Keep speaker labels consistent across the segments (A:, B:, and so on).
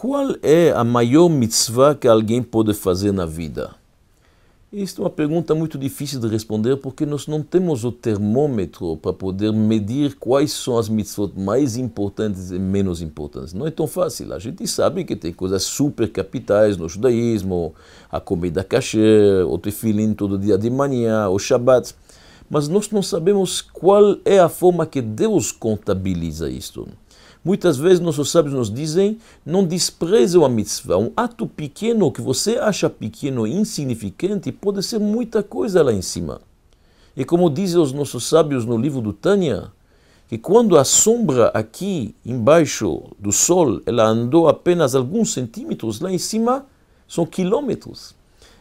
A: Qual é a maior mitzvah que alguém pode fazer na vida? Isto é uma pergunta muito difícil de responder porque nós não temos o termômetro para poder medir quais são as mitzvot mais importantes e menos importantes. Não é tão fácil. A gente sabe que tem coisas super capitais no judaísmo, a comida cachê, o tefilim todo dia de manhã, o shabat. Mas nós não sabemos qual é a forma que Deus contabiliza isto. Muitas vezes nossos sábios nos dizem: não despreze uma mitzvah. Um ato pequeno que você acha pequeno e insignificante pode ser muita coisa lá em cima. E como dizem os nossos sábios no livro do Tânia, que quando a sombra aqui embaixo do sol ela andou apenas alguns centímetros, lá em cima são quilômetros.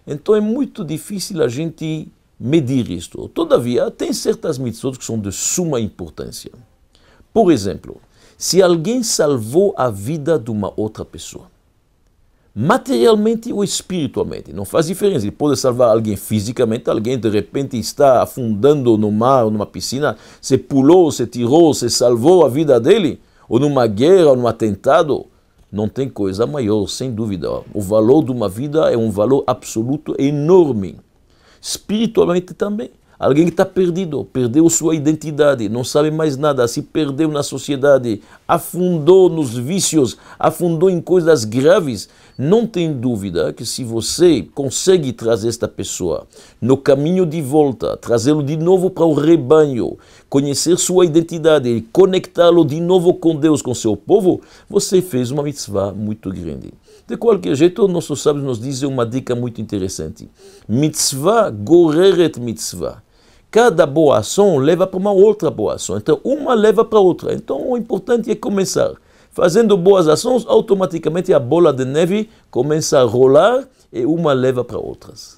A: Então é muito difícil a gente medir isto. Todavia, tem certas mitzvot que são de suma importância. Por exemplo, se alguém salvou a vida de uma outra pessoa, materialmente ou espiritualmente, não faz diferença. Ele pode salvar alguém fisicamente, alguém de repente está afundando no mar numa piscina, se pulou, se tirou, se salvou a vida dele, ou numa guerra, ou num atentado. Não tem coisa maior, sem dúvida. O valor de uma vida é um valor absoluto enorme. Espiritualmente também. Alguém que está perdido, perdeu sua identidade, não sabe mais nada, se perdeu na sociedade, afundou nos vícios, afundou em coisas graves. Não tem dúvida que se você consegue trazer esta pessoa no caminho de volta, trazê-lo de novo para o rebanho, conhecer sua identidade e conectá-lo de novo com Deus, com seu povo, você fez uma mitzvah muito grande. De qualquer jeito, nossos sábios nos dizem uma dica muito interessante. Mitzvah goreret mitzvah. Cada boa ação leva para uma outra boa ação. Então, uma leva para outra. Então, o importante é começar. Fazendo boas ações, automaticamente a bola de neve começa a rolar e uma leva para outras.